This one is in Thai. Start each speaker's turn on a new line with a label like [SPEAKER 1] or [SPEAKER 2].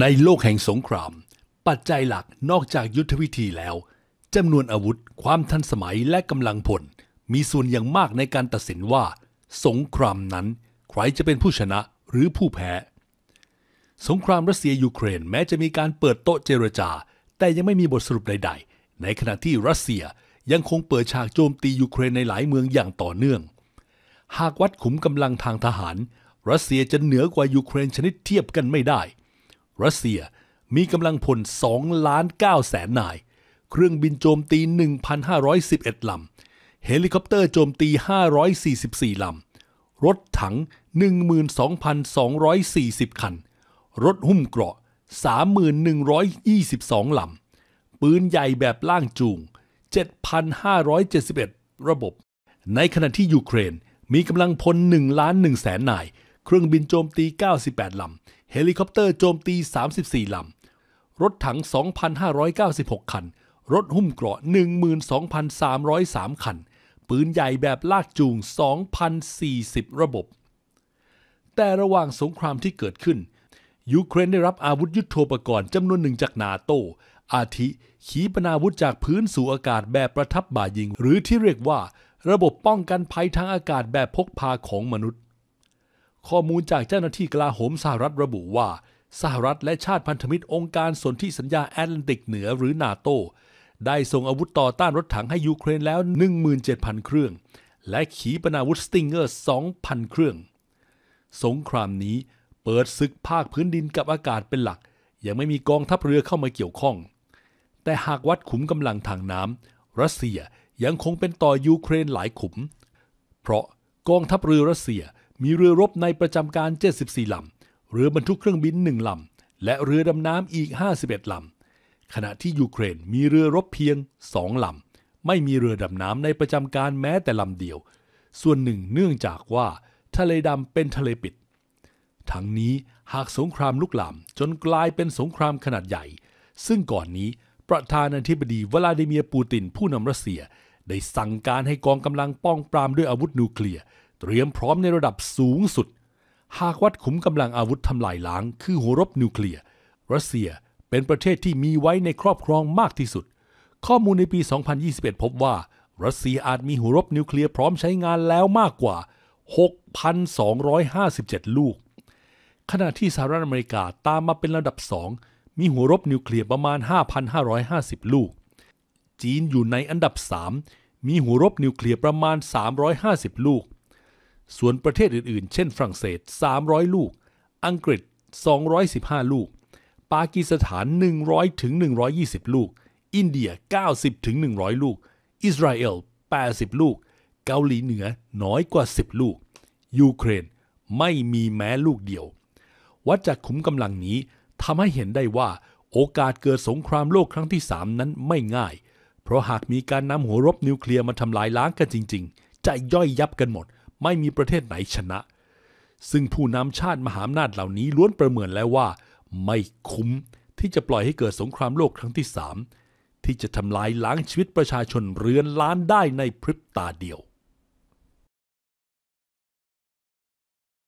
[SPEAKER 1] ในโลกแห่งสงคราม ปัจจัยหลักนอกจากยุทธวิธีแล้ว จำนวนอาวุธ ความทันสมัยและกำลังพลมีส่วนอย่างมากในการตัดสินว่า สงครามนั้นใครจะเป็นผู้ชนะหรือผู้แพ้ สงครามรัสเซียยูเครนแม้จะมีการเปิดโต๊ะเจรจา แต่ยังไม่มีบทสรุปใดๆ ในขณะที่รัสเซียยังคงเปิดฉากโจมตียูเครนในหลายเมืองอย่างต่อเนื่อง หากวัดขุมกำลังทางทหาร รัสเซียจะเหนือกว่ายูเครนชนิดเทียบกันไม่ได้รัสเซียมีกำลังพล2ล้าน9แสนนาย เครื่องบินโจมตี 1,511 ลำ เฮลิคอปเตอร์โจมตี 544 ลำ รถถัง 12,240 คัน รถหุ้มเกราะ 3,122 ลำ ปืนใหญ่แบบล่างจูง 7,571 ระบบ ในขณะที่ยูเครนมีกำลังพล1ล้าน1แสนนายเครื่องบินโจมตี 98 ลำ เฮลิคอปเตอร์โจมตี 34 ลำ รถถัง 2,596 คัน รถหุ้มเกราะ 12,303 คัน ปืนใหญ่แบบลากจูง 2,040 ระบบ แต่ระหว่างสงครามที่เกิดขึ้น ยูเครนได้รับอาวุธยุโทโธปกรณ์จำนวนหนึ่งจากนาโต อาทิ ขีปนาวุธจากพื้นสู่อากาศแบบประทับบ่ายิง หรือที่เรียกว่าระบบป้องกันภัยทางอากาศแบบพกพาของมนุษย์ข้อมูลจากเจ้าหน้าที่กลาโหมสหรัฐระบุว่า สหรัฐและชาติพันธมิตรองค์การสนธิสัญญาแอตแลนติกเหนือหรือนาโต ได้ส่งอาวุธต่อต้านรถถังให้ยูเครนแล้ว 17,000 เครื่อง และขีปนาวุธสติงเกอร์ 2,000 เครื่อง สงครามนี้เปิดศึกภาคพื้นดินกับอากาศเป็นหลัก ยังไม่มีกองทัพเรือเข้ามาเกี่ยวข้อง แต่หากวัดขุมกำลังทางน้ำรัสเซียยังคงเป็นต่อยูเครนหลายขุม เพราะกองทัพเรือรัสเซียมีเรือรบในประจำการ 74ลำเรือบรรทุกเครื่องบิน1ลำและเรือดำน้ำอีก 51ลำขณะที่ ยูเครนมีเรือรบเพียง2ลำไม่มีเรือดำน้ำในประจำการแม้แต่ลำเดียว ส่วนหนึ่ง เนื่องจากว่า ทะเลดำเป็นทะเลปิด ทั้งนี้หากสงครามลุกลามจนกลายเป็นสงครามขนาดใหญ่ ซึ่งก่อนนี้ ประธานาธิบดีวลาดิเมียร์ปูตินผู้นำรัสเซีย ได้สั่งการให้กองกำลังป้องปรามด้วยอาวุธนิวเคลียร์เตรียมพร้อมในระดับสูงสุด หากวัดขุมกำลังอาวุธทำลายล้าง คือหัวรบนิวเคลียร์ รัสเซียเป็นประเทศที่มีไว้ในครอบครองมากที่สุด ข้อมูลในปี 2021 พบว่ารัสเซียอาจมีหัวรบนิวเคลียร์พร้อมใช้งานแล้วมากกว่า 6,257 ลูก ขณะที่สหรัฐอเมริกาตามมาเป็นระดับ 2 มีหัวรบนิวเคลียร์ประมาณ 5,550 ลูก จีนอยู่ในอันดับ 3 มีหัวรบนิวเคลียร์ประมาณ 350 ลูกส่วนประเทศอื่นๆ เช่น ฝรั่งเศส 300 ลูก อังกฤษ 215 ลูก ปากีสถาน 100 ถึง 120 ลูก อินเดีย 90 ถึง 100 ลูก อิสราเอล 80 ลูก เกาหลีเหนือ น้อยกว่า 10 ลูก ยูเครน ไม่มีแม้ลูกเดียว วัดจากขุมกำลังนี้ ทำให้เห็นได้ว่าโอกาสเกิดสงครามโลกครั้งที่ 3 นั้นไม่ง่าย เพราะหากมีการนำหัวรบนิวเคลียร์มาทำลายล้างกันจริงๆ จะย่อยยับกันหมดไม่มีประเทศไหนชนะ ซึ่งผู้นำชาติมหาอำนาจเหล่านี้ล้วนประเมินแล้วว่า ไม่คุ้มที่จะปล่อยให้เกิดสงครามโลกครั้งที่สามที่จะทำลายล้างชีวิตประชาชนเรือนล้านได้ในพริบตาเดียว